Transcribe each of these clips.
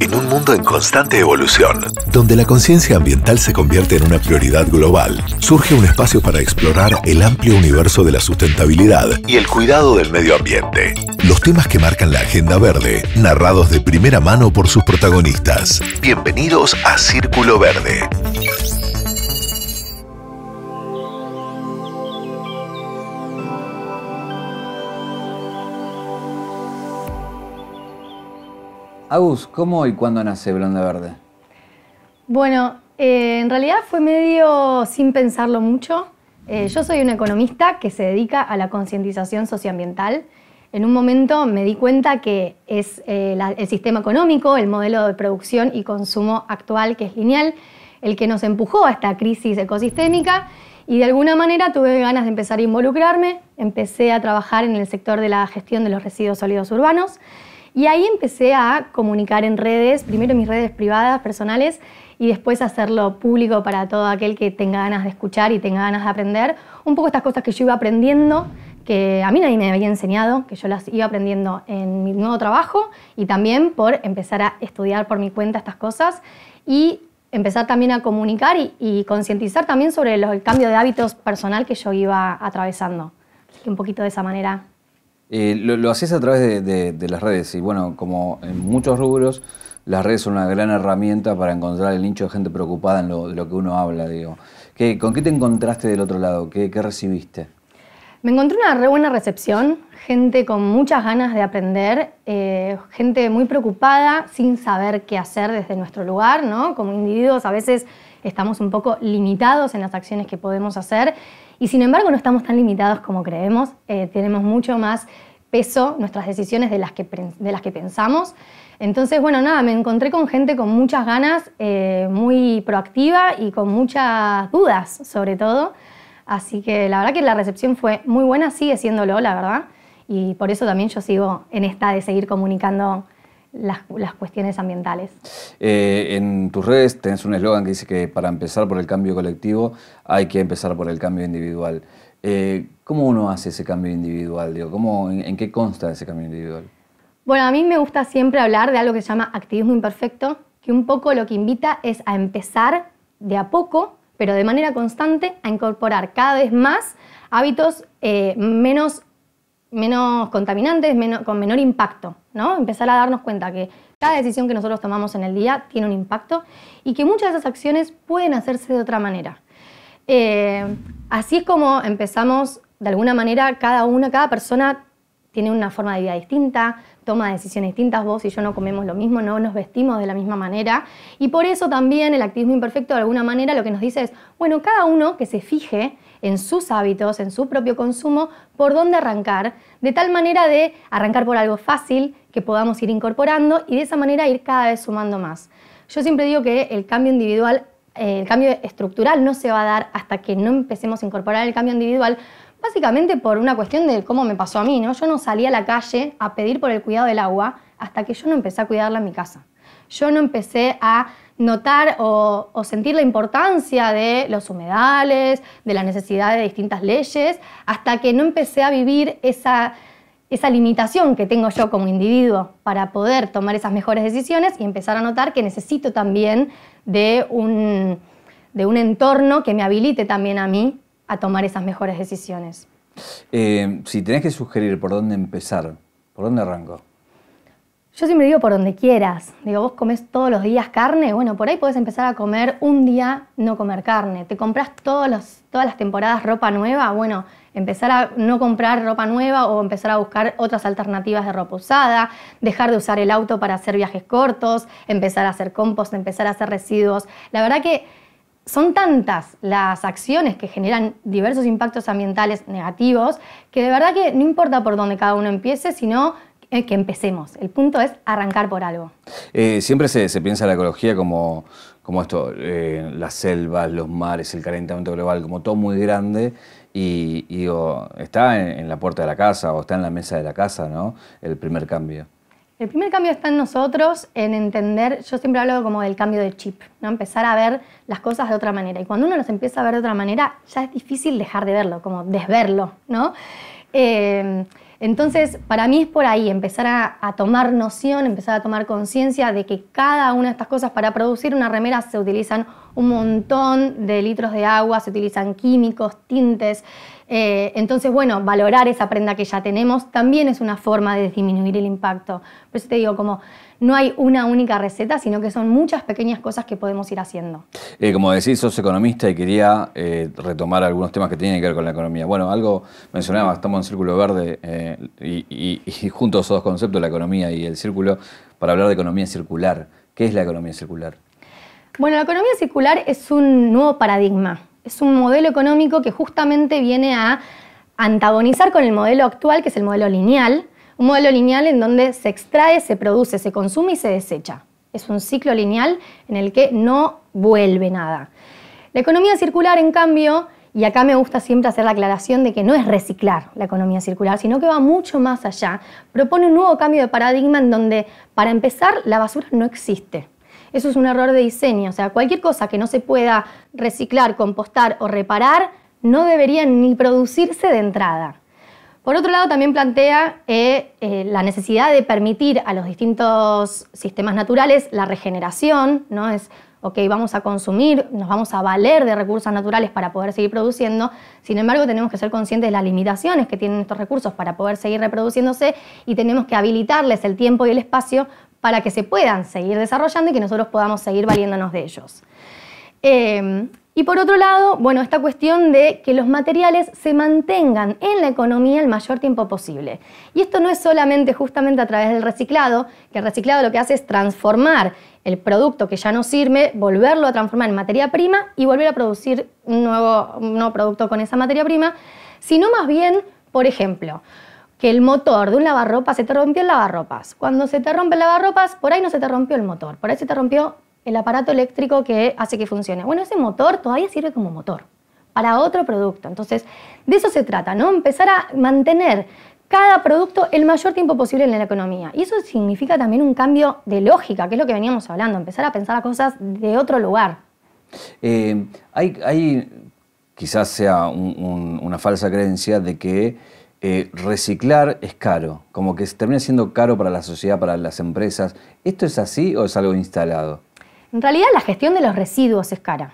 En un mundo en constante evolución, donde la conciencia ambiental se convierte en una prioridad global, surge un espacio para explorar el amplio universo de la sustentabilidad y el cuidado del medio ambiente. Los temas que marcan la agenda verde, narrados de primera mano por sus protagonistas. Bienvenidos a Círculo Verde, Agus, ¿cómo y cuándo nace Blonde Verde? Bueno, eh, en realidad fue medio sin pensarlo mucho. Eh, yo soy una economista que se dedica a la concientización socioambiental. En un momento me di cuenta que es eh, el sistema económico, el modelo de producción y consumo actual que es lineal, el que nos empujó a esta crisis ecosistémica y de alguna manera tuve ganas de empezar a involucrarme. Empecé a trabajar en el sector de la gestión de los residuos sólidos urbanos y ahí empecé a comunicar en redes, primero mis redes privadas, personales, y después hacerlo público para todo aquel que tenga ganas de escuchar y tenga ganas de aprender. Un poco estas cosas que yo iba aprendiendo, que a mí nadie me había enseñado, que yo las iba aprendiendo en mi nuevo trabajo y también por empezar a estudiar por mi cuenta estas cosas y empezar también a comunicar y, concientizar también sobre el cambio de hábitos personal que yo iba atravesando. un poquito de esa manera eh, lo, hacías a través de, las redes y bueno, como en muchos rubros, las redes son una gran herramienta para encontrar el nicho de gente preocupada en lo, de que uno habla, digo. ¿Qué, ¿Con qué te encontraste del otro lado? ¿Qué, recibiste? Me encontré una re buena recepción, gente con muchas ganas de aprender, eh, gente muy preocupada, sin saber qué hacer desde nuestro lugar, ¿no? Como individuos a veces estamos un poco limitados en las acciones que podemos hacer y sin embargo no estamos tan limitados como creemos, eh, tenemos mucho más peso nuestras decisiones de las que, de las que pensamos. Entonces, bueno, nada, me encontré con gente con muchas ganas, eh, muy proactiva y con muchas dudas, sobre todo. Así que la verdad que la recepción fue muy buena, sigue siéndolo, la verdad. Y por eso también yo sigo en esta de seguir comunicando las, cuestiones ambientales. Eh, en tus redes tenés un eslogan que dice que para empezar por el cambio colectivo hay que empezar por el cambio individual. Eh, ¿Cómo uno hace ese cambio individual? ¿cómo, en, qué consta ese cambio individual? Bueno, a mí me gusta siempre hablar de algo que se llama activismo imperfecto, que un poco lo que invita es a empezar de a poco, pero de manera constante, a incorporar cada vez más hábitos eh, menos menos contaminantes, con menor impacto, ¿no? Empezar a darnos cuenta que cada decisión que nosotros tomamos en el día tiene un impacto y que muchas de esas acciones pueden hacerse de otra manera. Eh, así es como empezamos, de alguna manera, cada una, cada persona tiene una forma de vida distinta, toma decisiones distintas, vos y yo no comemos lo mismo, no nos vestimos de la misma manera. Y por eso también el activismo imperfecto de alguna manera lo que nos dice es, bueno, cada uno que se fije en sus hábitos, en su propio consumo, por dónde arrancar, de tal manera de arrancar por algo fácil que podamos ir incorporando y de esa manera ir cada vez sumando más. Yo siempre digo que el cambio individual, eh, el cambio estructural no se va a dar hasta que no empecemos a incorporar el cambio individual, básicamente por una cuestión de cómo me pasó a mí, ¿no? Yo no salí a la calle a pedir por el cuidado del agua hasta que yo no empecé a cuidarla en mi casa yo no empecé a notar o, sentir la importancia de los humedales, de la necesidad de distintas leyes, hasta que no empecé a vivir esa, limitación que tengo yo como individuo para poder tomar esas mejores decisiones y empezar a notar que necesito también de un, entorno que me habilite también a mí a tomar esas mejores decisiones. Eh, si tenés que sugerir por dónde empezar, ¿por dónde arranco? Yo siempre digo por donde quieras. Digo, vos comés todos los días carne. Bueno, por ahí podés empezar a comer un día no comer carne. Te compras todos los, todas las temporadas ropa nueva. Bueno, empezar a no comprar ropa nueva o empezar a buscar otras alternativas de ropa usada. Dejar de usar el auto para hacer viajes cortos. Empezar a hacer compost, empezar a hacer residuos. La verdad que son tantas las acciones que generan diversos impactos ambientales negativos que de verdad que no importa por dónde cada uno empiece, sino eh, que empecemos. El punto es arrancar por algo. Eh, siempre se, se, piensa la ecología como, como esto, eh, las selvas, los mares, el calentamiento global, como todo muy grande. Y, está en, la puerta de la casa o está en la mesa de la casa, ¿no? El primer cambio. El primer cambio está en nosotros, en entender, yo siempre hablo como del cambio de chip, ¿no? empezar a ver las cosas de otra manera. Y cuando uno las empieza a ver de otra manera, ya es difícil dejar de verlo, como desverlo. ¿no? Entonces, para mí es por ahí, empezar a, a tomar noción, empezar a tomar conciencia de que cada una de estas cosas, para producir una remera se utilizan un montón de litros de agua, se utilizan químicos, tintes, eh, entonces, bueno, valorar esa prenda que ya tenemos también es una forma de disminuir el impacto. Por eso te digo, como no hay una única receta, sino que son muchas pequeñas cosas que podemos ir haciendo. Eh, como decís, sos economista y quería eh, retomar algunos temas que tienen que ver con la economía. Bueno, algo mencionaba, estamos en Círculo Verde y, y, y, juntos esos dos conceptos, la economía y el círculo, para hablar de economía circular. ¿Qué es la economía circular? Bueno, la economía circular es un nuevo paradigma es un modelo económico que justamente viene a antagonizar con el modelo actual, que es el modelo lineal, un modelo lineal en donde se extrae, se produce, se consume y se desecha. Es un ciclo lineal en el que no vuelve nada. La economía circular, en cambio, y acá me gusta siempre hacer la aclaración de que no es reciclar la economía circular, sino que va mucho más allá, propone un nuevo cambio de paradigma en donde, para empezar, la basura no existe. Eso es un error de diseño. O sea, cualquier cosa que no se pueda reciclar, compostar o reparar no debería ni producirse de entrada. Por otro lado, también plantea eh, eh, la necesidad de permitir a los distintos sistemas naturales la regeneración, ¿no? Es, ok, vamos a consumir, nos vamos a valer de recursos naturales para poder seguir produciendo, sin embargo, tenemos que ser conscientes de las limitaciones que tienen estos recursos para poder seguir reproduciéndose y tenemos que habilitarles el tiempo y el espacio para que se puedan seguir desarrollando y que nosotros podamos seguir valiéndonos de ellos. Em, y por otro lado, bueno, esta cuestión de que los materiales se mantengan en la economía el mayor tiempo posible. Y esto no es solamente justamente a través del reciclado, que el reciclado lo que hace es transformar el producto que ya no sirve, volverlo a transformar en materia prima y volver a producir un nuevo producto con esa materia prima, sino más bien, por ejemplo, que el motor de un lavarropa se te rompió el lavarropas. Cuando se te rompe el lavarropas, por ahí no se te rompió el motor, por ahí se te rompió el aparato eléctrico que hace que funcione. Bueno, ese motor todavía sirve como motor para otro producto. Entonces, de eso se trata, ¿no? Empezar a mantener cada producto el mayor tiempo posible en la economía. Y eso significa también un cambio de lógica, que es lo que veníamos hablando, empezar a pensar las cosas de otro lugar. Eh, hay, quizás sea una falsa creencia de que eh, reciclar es caro, como que termina siendo caro para la sociedad, para las empresas. ¿Esto es así o es algo instalado? En realidad la gestión de los residuos es cara.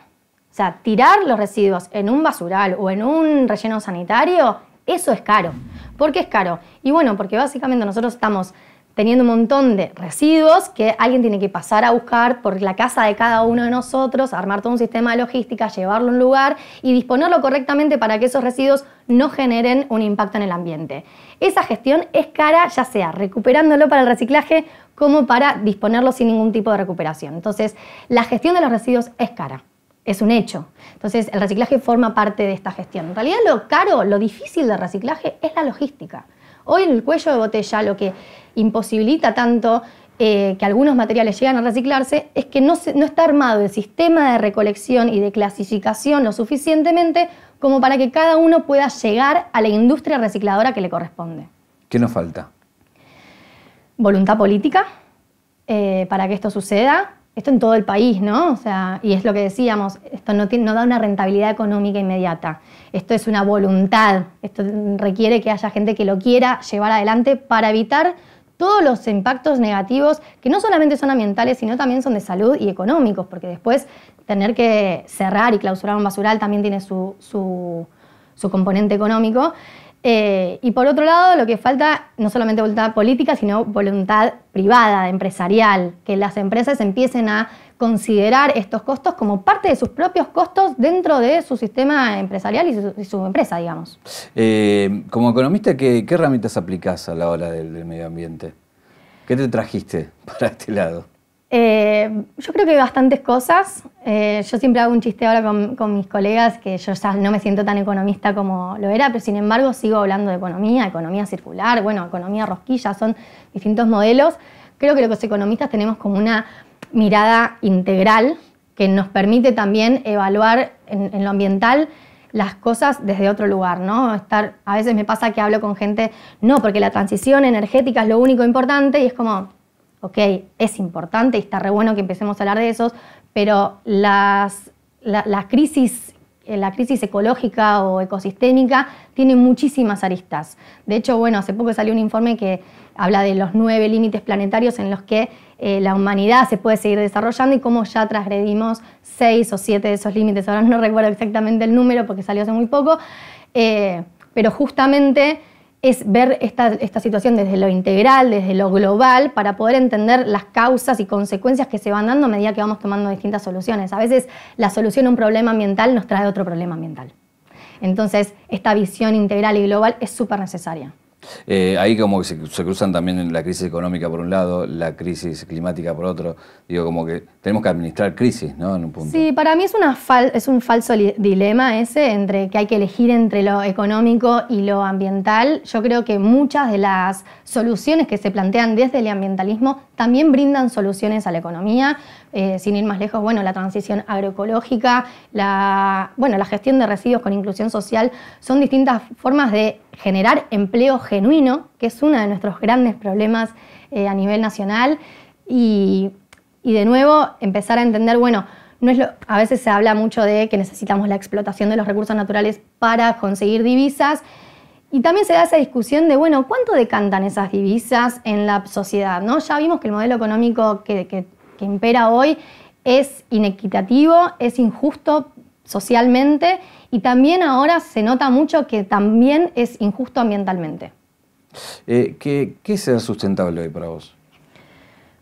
O sea, tirar los residuos en un basural o en un relleno sanitario, eso es caro. ¿Por qué es caro? Y bueno, porque básicamente nosotros estamos teniendo un montón de residuos que alguien tiene que pasar a buscar por la casa de cada uno de nosotros, armar todo un sistema de logística, llevarlo a un lugar y disponerlo correctamente para que esos residuos no generen un impacto en el ambiente. Esa gestión es cara, ya sea recuperándolo para el reciclaje como para disponerlo sin ningún tipo de recuperación. Entonces, la gestión de los residuos es cara. Es un hecho. Entonces, el reciclaje forma parte de esta gestión. En realidad, lo caro, lo difícil del reciclaje es la logística. Hoy en el cuello de botella lo que imposibilita tanto eh, que algunos materiales lleguen a reciclarse es que no, está armado el sistema de recolección y de clasificación lo suficientemente como para que cada uno pueda llegar a la industria recicladora que le corresponde. ¿Qué nos falta? Voluntad política eh, para que esto suceda, esto en todo el país, ¿no? O sea, y es lo que decíamos, esto no, da una rentabilidad económica inmediata, esto es una voluntad, esto requiere que haya gente que lo quiera llevar adelante para evitar todos los impactos negativos que no solamente son ambientales, sino también son de salud y económicos, porque después tener que cerrar y clausurar un basural también tiene su, su componente económico. Eh, y por otro lado, lo que falta no solamente voluntad política, sino voluntad privada, empresarial, que las empresas empiecen a considerar estos costos como parte de sus propios costos dentro de su sistema empresarial y su, empresa, digamos. Eh, como economista, ¿qué, herramientas aplicás a la hora del medio ambiente? ¿Qué te trajiste para este lado? Eh, yo creo que bastantes cosas. Eh, yo siempre hago un chiste ahora con, mis colegas que yo ya no me siento tan economista como lo era, pero sin embargo sigo hablando de economía, economía circular, bueno, economía rosquilla, son distintos modelos. Creo que los economistas tenemos como una mirada integral que nos permite también evaluar en, lo ambiental las cosas desde otro lugar, ¿no? Estar, a veces me pasa que hablo con gente, no, porque la transición energética es lo único importante y es como, ¿ok? Es importante y está re bueno que empecemos a hablar de esos, pero las, la, crisis eh, la crisis ecológica o ecosistémica tiene muchísimas aristas. De hecho, bueno, hace poco salió un informe que habla de los nueve límites planetarios en los que eh, la humanidad se puede seguir desarrollando y cómo ya transgredimos seis o siete de esos límites. Ahora no recuerdo exactamente el número porque salió hace muy poco, eh, pero justamente es ver esta, situación desde lo integral, desde lo global, para poder entender las causas y consecuencias que se van dando a medida que vamos tomando distintas soluciones. A veces la solución a un problema ambiental nos trae otro problema ambiental. Entonces, esta visión integral y global es súper necesaria. Eh, ahí como que se, cruzan también la crisis económica por un lado, la crisis climática por otro. Digo, como que tenemos que administrar crisis, ¿no? Sí, para mí es, un falso dilema ese entre que hay que elegir entre lo económico y lo ambiental. Yo creo que muchas de las soluciones que se plantean desde el ambientalismo también brindan soluciones a la economía. Eh, sin ir más lejos, bueno, la transición agroecológica, la, bueno, la gestión de residuos con inclusión social, son distintas formas de generar empleo genuino, que es uno de nuestros grandes problemas eh, a nivel nacional. Y, de nuevo, empezar a entender, bueno, a veces se habla mucho de que necesitamos la explotación de los recursos naturales para conseguir divisas. Y también se da esa discusión de, bueno, ¿cuánto decantan esas divisas en la sociedad? Ya vimos que el modelo económico que impera hoy es inequitativo, es injusto socialmente y también ahora se nota mucho que también es injusto ambientalmente. Eh, ¿qué, es sustentable hoy para vos?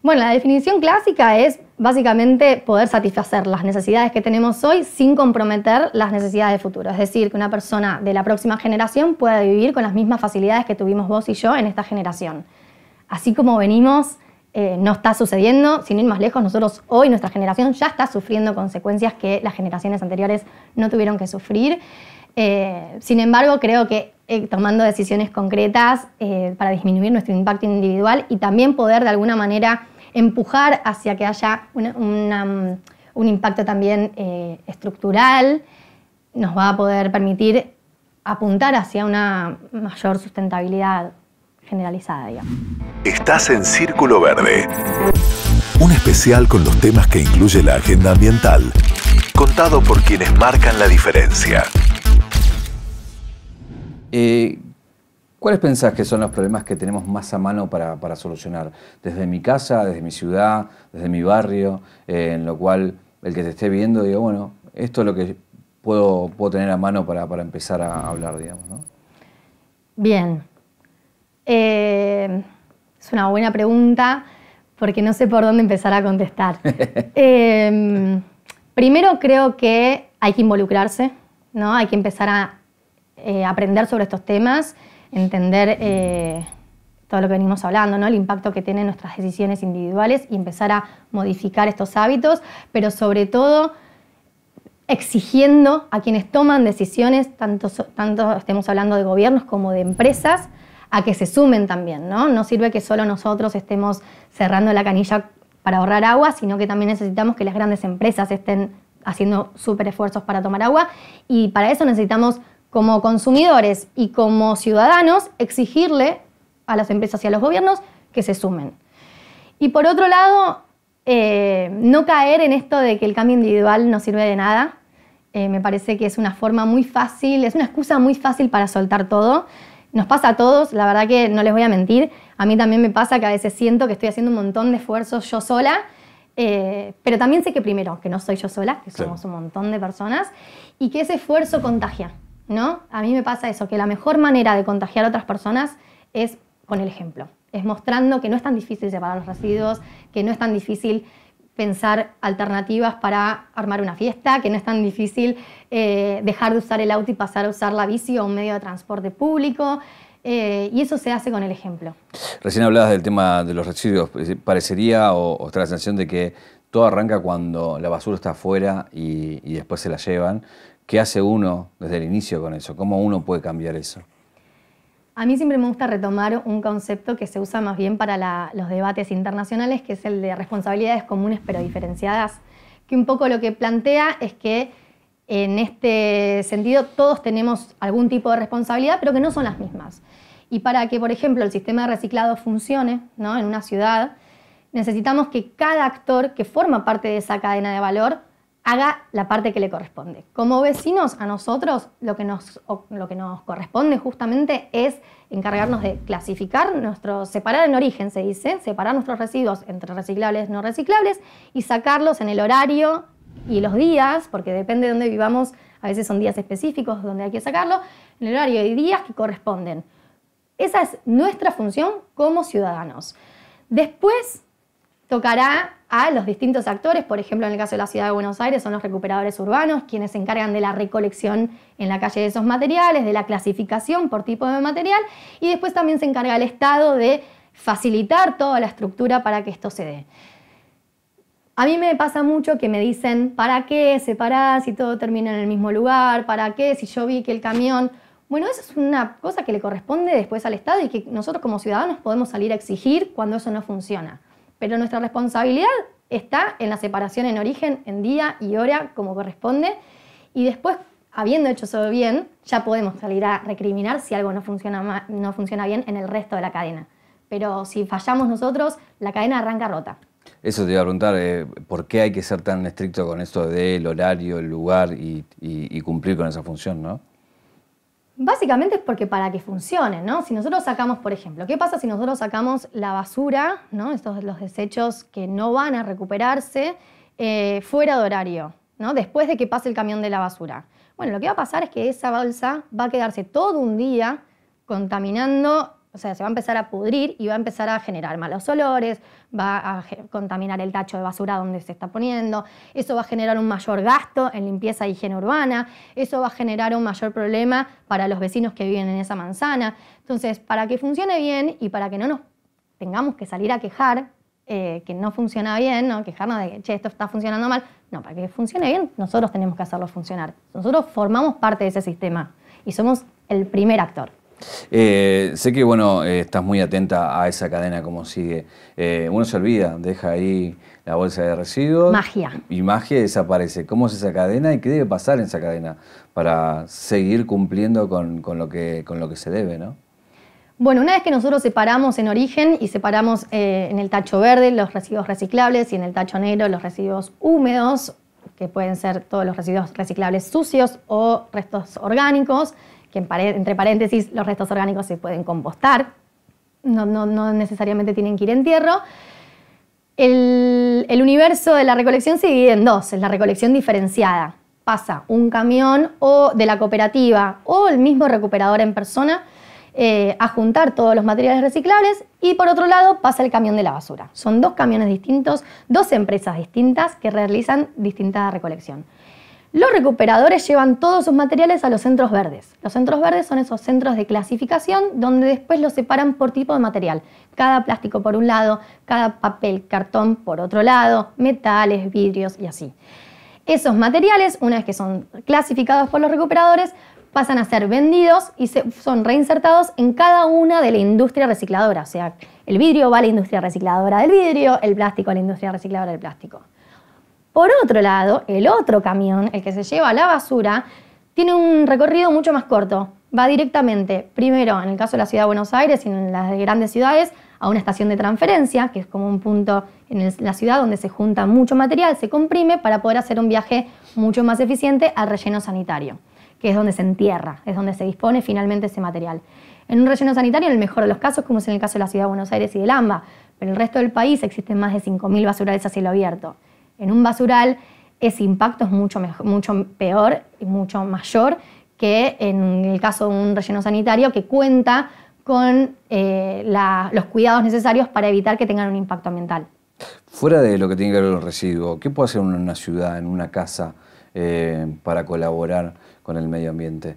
Bueno, la definición clásica es básicamente poder satisfacer las necesidades que tenemos hoy sin comprometer las necesidades de futuro. Es decir, que una persona de la próxima generación pueda vivir con las mismas facilidades que tuvimos vos y yo en esta generación. Así como venimos, eh, no está sucediendo, sin ir más lejos, nosotros hoy, nuestra generación ya está sufriendo consecuencias que las generaciones anteriores no tuvieron que sufrir. Eh, sin embargo, creo que eh, tomando decisiones concretas eh, para disminuir nuestro impacto individual y también poder de alguna manera empujar hacia que haya mm, un impacto también eh, estructural, nos va a poder permitir apuntar hacia una mayor sustentabilidad generalizada. Estás en Círculo Verde, un especial con los temas que incluye la agenda ambiental, contado por quienes marcan la diferencia. Eh, ¿Cuáles pensás que son los problemas que tenemos más a mano para, solucionar? Desde mi casa, desde mi ciudad, desde mi barrio, eh, en lo cual el que te esté viendo diga, bueno, esto es lo que puedo, tener a mano para, empezar a hablar, digamos, Bien. Eh, es una buena pregunta porque no sé por dónde empezar a contestar. primero creo que hay que involucrarse, ¿no? Hay que empezar a eh, aprender sobre estos temas, entender eh, todo lo que venimos hablando, ¿no? el impacto que tienen nuestras decisiones individuales y empezar a modificar estos hábitos, pero sobre todo exigiendo a quienes toman decisiones, tanto, tanto estemos hablando de gobiernos como de empresas, a que se sumen también, ¿no? No sirve que solo nosotros estemos cerrando la canilla para ahorrar agua, sino que también necesitamos que las grandes empresas estén haciendo súper esfuerzos para tomar agua y para eso necesitamos como consumidores y como ciudadanos, exigirle a las empresas y a los gobiernos que se sumen. Y por otro lado, eh, no caer en esto de que el cambio individual no sirve de nada. Eh, me parece que es una forma muy fácil, es una excusa muy fácil para soltar todo. Nos pasa a todos, la verdad que no les voy a mentir. A mí también me pasa que a veces siento que estoy haciendo un montón de esfuerzos yo sola, eh, pero también sé que primero, que no soy yo sola, que somos un montón de personas, y que ese esfuerzo contagia. ¿no? A mí me pasa eso, que la mejor manera de contagiar a otras personas es con el ejemplo, es mostrando que no es tan difícil separar los residuos, que no es tan difícil pensar alternativas para armar una fiesta, que no es tan difícil eh, dejar de usar el auto y pasar a usar la bici o un medio de transporte público. Eh, y eso se hace con el ejemplo. Recién hablabas del tema de los residuos. Parecería o, está la sensación de que todo arranca cuando la basura está afuera y después se la llevan. ¿Qué hace uno desde el inicio con eso? ¿Cómo uno puede cambiar eso? A mí siempre me gusta retomar un concepto que se usa más bien para los debates internacionales, que es el de responsabilidades comunes pero diferenciadas, que un poco lo que plantea es que en este sentido todos tenemos algún tipo de responsabilidad, pero que no son las mismas. Y para que, por ejemplo, el sistema de reciclado funcione ¿no? en una ciudad, necesitamos que cada actor que forma parte de esa cadena de valor haga la parte que le corresponde. Como vecinos, a nosotros lo que nos, lo que nos corresponde justamente es encargarnos de clasificar nuestro separar en origen, se dice, separar nuestros residuos entre reciclables y no reciclables y sacarlos en el horario y los días, porque depende de dónde vivamos, a veces son días específicos donde hay que sacarlo, en el horario y días que corresponden. Esa es nuestra función como ciudadanos. Después, tocará a los distintos actores, por ejemplo, en el caso de la ciudad de Buenos Aires son los recuperadores urbanos, quienes se encargan de la recolección en la calle de esos materiales, de la clasificación por tipo de material, y después también se encarga el Estado de facilitar toda la estructura para que esto se dé. A mí me pasa mucho que me dicen, ¿para qué separar si todo termina en el mismo lugar? ¿Para qué si yo vi que el camión... Bueno, eso es una cosa que le corresponde después al Estado y que nosotros como ciudadanos podemos salir a exigir cuando eso no funciona. Pero nuestra responsabilidad está en la separación en origen, en día y hora, como corresponde. Y después, habiendo hecho eso bien, ya podemos salir a recriminar si algo no funciona, no funciona bien en el resto de la cadena. Pero si fallamos nosotros, la cadena arranca rota. Eso te iba a preguntar, eh, ¿por qué hay que ser tan estricto con esto del horario, el lugar y, y cumplir con esa función, no? Básicamente es porque para que funcione, ¿no? Si nosotros sacamos, por ejemplo, ¿qué pasa si nosotros sacamos la basura, ¿no? Estos los desechos que no van a recuperarse eh, fuera de horario, ¿no? Después de que pase el camión de la basura. Bueno, lo que va a pasar es que esa bolsa va a quedarse todo un día contaminando o sea, se va a empezar a pudrir y va a empezar a generar malos olores, va a contaminar el tacho de basura donde se está poniendo, eso va a generar un mayor gasto en limpieza e higiene urbana, eso va a generar un mayor problema para los vecinos que viven en esa manzana. Entonces, para que funcione bien y para que no nos tengamos que salir a quejar eh, que no funciona bien, ¿no? quejarnos de que esto está funcionando mal. No, para que funcione bien, nosotros tenemos que hacerlo funcionar. Nosotros formamos parte de ese sistema y somos el primer actor. Eh, sé que bueno, eh, estás muy atenta a esa cadena como sigue. Eh, uno se olvida, deja ahí la bolsa de residuos. Magia. Y magia desaparece. ¿Cómo es esa cadena y qué debe pasar en esa cadena para seguir cumpliendo con, lo, que, con lo que se debe, Bueno, una vez que nosotros separamos en origen y separamos en el tacho verde los residuos reciclables y en el tacho negro los residuos húmedos, que pueden ser todos los residuos reciclables sucios o restos orgánicos, que entre paréntesis los restos orgánicos se pueden compostar, no, necesariamente tienen que ir en entierro. El, universo de la recolección se divide en dos, es la recolección diferenciada. Pasa un camión o de la cooperativa o el mismo recuperador en persona eh, a juntar todos los materiales reciclables y por otro lado pasa el camión de la basura. Son dos camiones distintos, dos empresas distintas que realizan distinta recolección. Los recuperadores llevan todos sus materiales a los centros verdes. Los centros verdes son esos centros de clasificación donde después los separan por tipo de material. Cada plástico por un lado, cada papel, cartón por otro lado, metales, vidrios y así. Esos materiales, una vez que son clasificados por los recuperadores, pasan a ser vendidos y son reinsertados en cada una de la industria recicladora. O sea, el vidrio va a la industria recicladora del vidrio, el plástico a la industria recicladora del plástico. Por otro lado, el otro camión, el que se lleva la basura, tiene un recorrido mucho más corto. Va directamente, primero, en el caso de la ciudad de Buenos Aires y en las grandes ciudades, a una estación de transferencia, que es como un punto en la ciudad donde se junta mucho material, se comprime para poder hacer un viaje mucho más eficiente al relleno sanitario, que es donde se entierra, es donde se dispone finalmente ese material. En un relleno sanitario, en el mejor de los casos, como es en el caso de la ciudad de Buenos Aires y del AMBA, pero en el resto del país existen más de 5.000 basurales a cielo abierto en un basural, ese impacto es mucho, mucho peor y mucho mayor que en el caso de un relleno sanitario que cuenta con eh, los cuidados necesarios para evitar que tengan un impacto ambiental. Fuera de lo que tiene que ver con los residuos, ¿qué puede hacer una ciudad, en una casa, eh, para colaborar con el medio ambiente?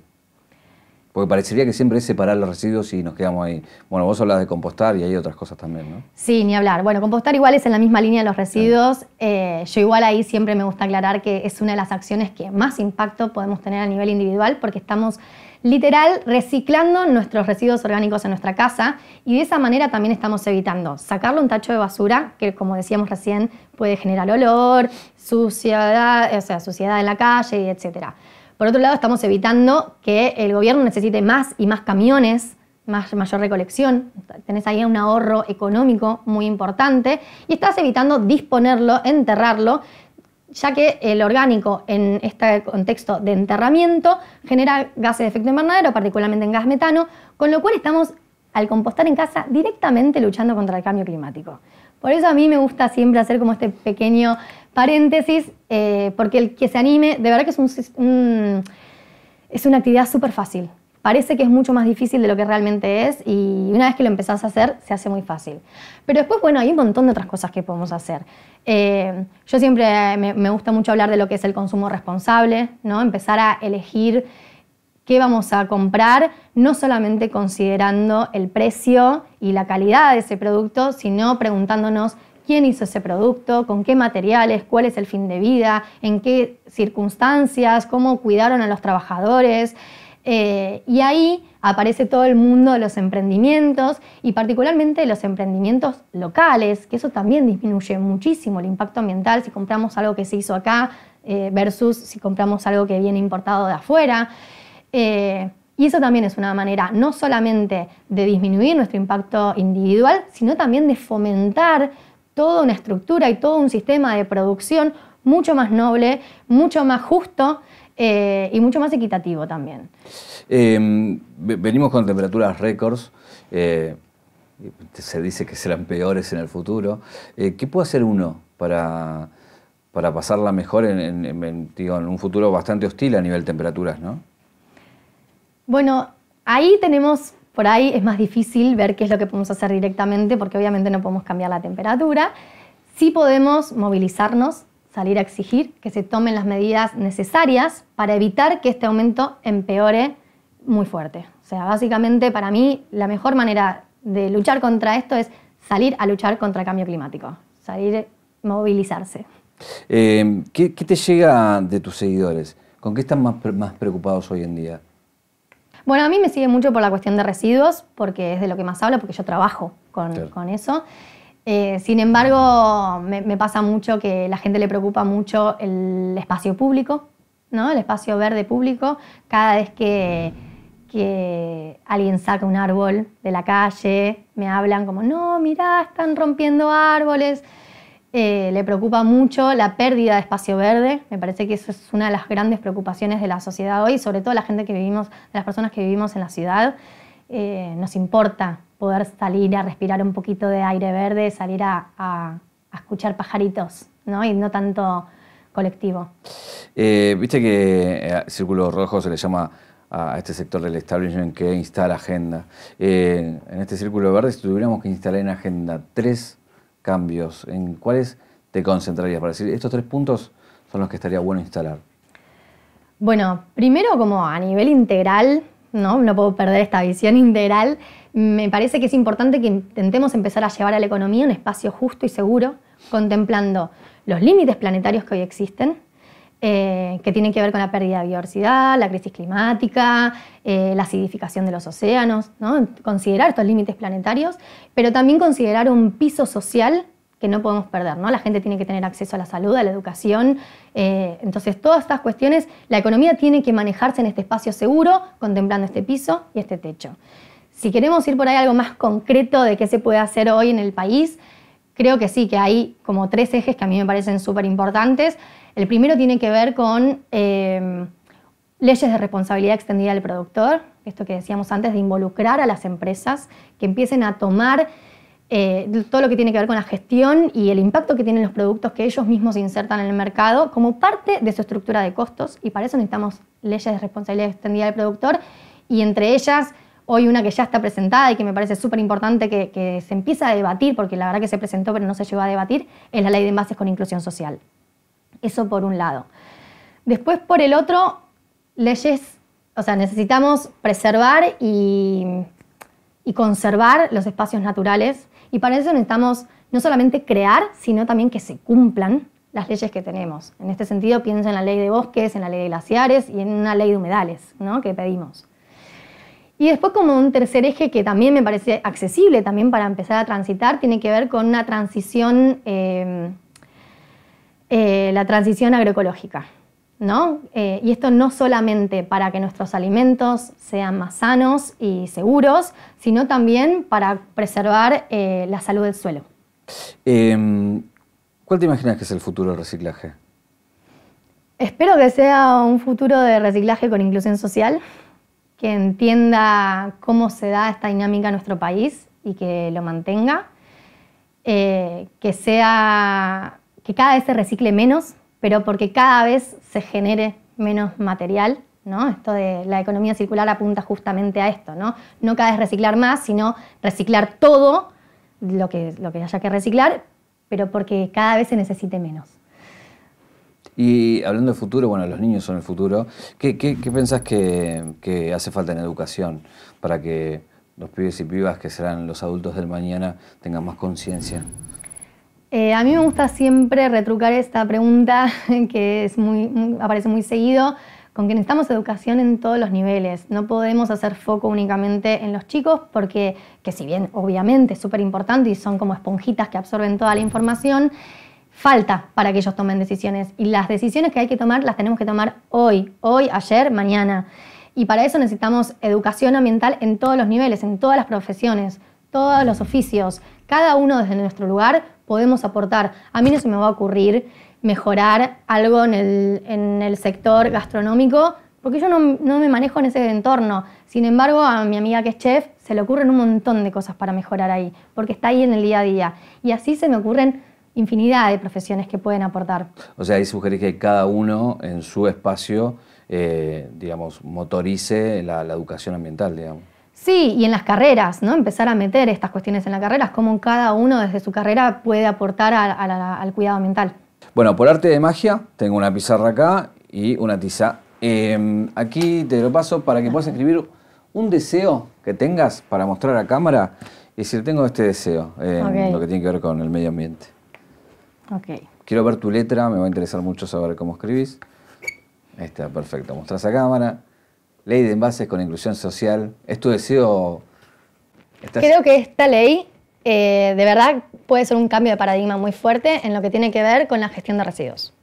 Porque parecería que siempre es separar los residuos y nos quedamos ahí. Bueno, vos hablas de compostar y hay otras cosas también, ¿no? Sí, ni hablar. Bueno, compostar igual es en la misma línea de los residuos. Eh, yo igual ahí siempre me gusta aclarar que es una de las acciones que más impacto podemos tener a nivel individual porque estamos literal reciclando nuestros residuos orgánicos en nuestra casa y de esa manera también estamos evitando sacarle un tacho de basura que como decíamos recién puede generar olor, suciedad, o sea, suciedad en la calle, etcétera. Por otro lado, estamos evitando que el gobierno necesite más y más camiones, más, mayor recolección. Tenés ahí un ahorro económico muy importante y estás evitando disponerlo, enterrarlo, ya que el orgánico en este contexto de enterramiento genera gases de efecto invernadero, particularmente en gas metano, con lo cual estamos al compostar en casa directamente luchando contra el cambio climático. Por eso a mí me gusta siempre hacer como este pequeño Paréntesis, eh, porque el que se anime, de verdad que es, una actividad súper fácil. Parece que es mucho más difícil de lo que realmente es y una vez que lo empezás a hacer, se hace muy fácil. Pero después, bueno, hay un montón de otras cosas que podemos hacer. Eh, yo siempre me, me, gusta mucho hablar de lo que es el consumo responsable, ¿no? Empezar a elegir qué vamos a comprar, no solamente considerando el precio y la calidad de ese producto, sino preguntándonos quién hizo ese producto, con qué materiales, cuál es el fin de vida, en qué circunstancias, cómo cuidaron a los trabajadores. Eh, y ahí aparece todo el mundo de los emprendimientos y particularmente los emprendimientos locales, que eso también disminuye muchísimo el impacto ambiental si compramos algo que se hizo acá eh, versus si compramos algo que viene importado de afuera. Eh, y eso también es una manera no solamente de disminuir nuestro impacto individual, sino también de fomentar toda una estructura y todo un sistema de producción mucho más noble, mucho más justo eh, y mucho más equitativo también. Em, venimos con temperaturas récords. Eh, se dice que serán peores en el futuro. Eh, ¿Qué puede hacer uno para, para pasarla mejor en, un futuro bastante hostil a nivel de temperaturas? ¿no? Bueno, ahí tenemos por ahí es más difícil ver qué es lo que podemos hacer directamente porque obviamente no podemos cambiar la temperatura. Sí podemos movilizarnos, salir a exigir que se tomen las medidas necesarias para evitar que este aumento empeore muy fuerte. O sea, básicamente para mí la mejor manera de luchar contra esto es salir a luchar contra el cambio climático, salir, a movilizarse. Eh, ¿qué, te llega de tus seguidores? ¿Con qué están más preocupados hoy en día? Bueno, a mí me sigue mucho por la cuestión de residuos, porque es de lo que más hablo, porque yo trabajo con, eso. Eh, sin embargo, me, pasa mucho que la gente le preocupa mucho el espacio público, El espacio verde público. Cada vez que, que alguien saca un árbol de la calle, me hablan como, no, mirá, están rompiendo árboles. Eh, le preocupa mucho la pérdida de espacio verde. Me parece que eso es una de las grandes preocupaciones de la sociedad hoy, sobre todo la gente que vivimos, de las personas que vivimos en la ciudad. Eh, nos importa poder salir a respirar un poquito de aire verde, salir a, escuchar pajaritos, Y no tanto colectivo. Eh, viste que Círculo Rojo se le llama a este sector del establishment que instala agenda. en este Círculo Verde, si tuviéramos que instalar en agenda tres cambios, ¿en cuáles te concentrarías para decir estos tres puntos son los que estaría bueno instalar? Bueno, primero como a nivel integral, ¿no? No puedo perder esta visión integral. Me parece que es importante que intentemos empezar a llevar a la economía un espacio justo y seguro, contemplando los límites planetarios que hoy existen, eh, que tienen que ver con la pérdida de biodiversidad, la crisis climática, eh, la acidificación de los océanos, considerar estos límites planetarios, pero también considerar un piso social que no podemos perder. ¿no? La gente tiene que tener acceso a la salud, a la educación. Eh, entonces, todas estas cuestiones, la economía tiene que manejarse en este espacio seguro, contemplando este piso y este techo. Si queremos ir por ahí algo más concreto de qué se puede hacer hoy en el país, creo que sí, que hay como tres ejes que a mí me parecen súper importantes. El primero tiene que ver con em, leyes de responsabilidad extendida del productor, esto que decíamos antes de involucrar a las empresas, que empiecen a tomar eh, todo lo que tiene que ver con la gestión y el impacto que tienen los productos que ellos mismos insertan en el mercado como parte de su estructura de costos y para eso necesitamos leyes de responsabilidad extendida del productor y entre ellas hoy una que ya está presentada y que me parece súper importante que, se empiece a debatir porque la verdad que se presentó pero no se llegó a debatir es la ley de envases con inclusión social. Eso por un lado. Después, por el otro, leyes, o sea, necesitamos preservar y, conservar los espacios naturales y para eso necesitamos no solamente crear, sino también que se cumplan las leyes que tenemos. En este sentido, pienso en la ley de bosques, en la ley de glaciares y en una ley de humedales ¿no? que pedimos. Y después como un tercer eje que también me parece accesible también para empezar a transitar, tiene que ver con una transición eh, eh, la transición agroecológica. ¿no? Eh, y esto no solamente para que nuestros alimentos sean más sanos y seguros, sino también para preservar eh, la salud del suelo. Em, ¿Cuál te imaginas que es el futuro del reciclaje? Espero que sea un futuro de reciclaje con inclusión social, que entienda cómo se da esta dinámica en nuestro país y que lo mantenga, que sea que cada vez se recicle menos, pero porque cada vez se genere menos material, ¿no? Esto de la economía circular apunta justamente a esto, ¿no? No cada vez reciclar más, sino reciclar todo lo que, lo que haya que reciclar, pero porque cada vez se necesite menos. Y hablando de futuro, bueno, los niños son el futuro. ¿Qué, pensás que, que hace falta en educación para que los pibes y pibas que serán los adultos del mañana tengan más conciencia? Eh, a mí me gusta siempre retrucar esta pregunta que es muy, aparece muy seguido, con que necesitamos educación en todos los niveles. No podemos hacer foco únicamente en los chicos porque, que si bien obviamente es súper importante y son como esponjitas que absorben toda la información, falta para que ellos tomen decisiones. Y las decisiones que hay que tomar las tenemos que tomar hoy, hoy, ayer, mañana. Y para eso necesitamos educación ambiental en todos los niveles, en todas las profesiones, todos los oficios, cada uno desde nuestro lugar podemos aportar. A mí no se me va a ocurrir mejorar algo en el, sector gastronómico porque yo no, me manejo en ese entorno. Sin embargo, a mi amiga que es chef se le ocurren un montón de cosas para mejorar ahí, porque está ahí en el día a día. Y así se me ocurren infinidad de profesiones que pueden aportar. O sea, ahí sugerís que cada uno en su espacio, eh, digamos, motorice la, la educación ambiental, digamos. Sí, y en las carreras, ¿no? Empezar a meter estas cuestiones en las carreras, cómo cada uno desde su carrera puede aportar al cuidado mental. Bueno, por arte de magia, tengo una pizarra acá y una tiza. Em, aquí te lo paso para que puedas escribir un deseo que tengas para mostrar a cámara y decir, tengo este deseo en em, lo que tiene que ver con el medio ambiente. Ok. Quiero ver tu letra, me va a interesar mucho saber cómo escribís. Está perfecto, mostrás a cámara ley de envases con inclusión social. ¿Es tu Creo que esta ley eh, de verdad puede ser un cambio de paradigma muy fuerte en lo que tiene que ver con la gestión de residuos,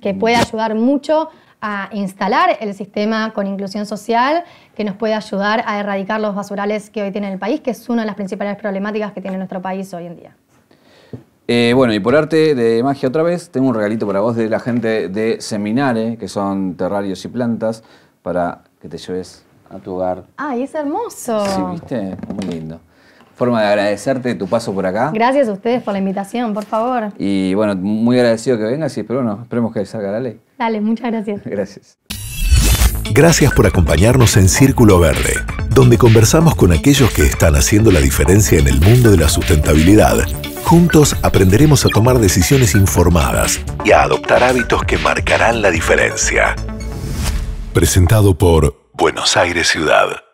que puede mm. ayudar mucho a instalar el sistema con inclusión social, que nos puede ayudar a erradicar los basurales que hoy tiene el país, que es una de las principales problemáticas que tiene nuestro país hoy en día. Eh, bueno, y por arte de magia otra vez, tengo un regalito para vos de la gente de Seminare, que son terrarios y plantas, para que te lleves a tu hogar. ¡Ay, es hermoso! Sí, ¿viste? Muy lindo. Forma de agradecerte tu paso por acá. Gracias a ustedes por la invitación, por favor. Y bueno, muy agradecido que vengas y espero, bueno, esperemos que salga la ley. Dale, muchas gracias. Gracias. Gracias por acompañarnos en Círculo Verde, donde conversamos con aquellos que están haciendo la diferencia en el mundo de la sustentabilidad. Juntos aprenderemos a tomar decisiones informadas y a adoptar hábitos que marcarán la diferencia presentado por Buenos Aires Ciudad.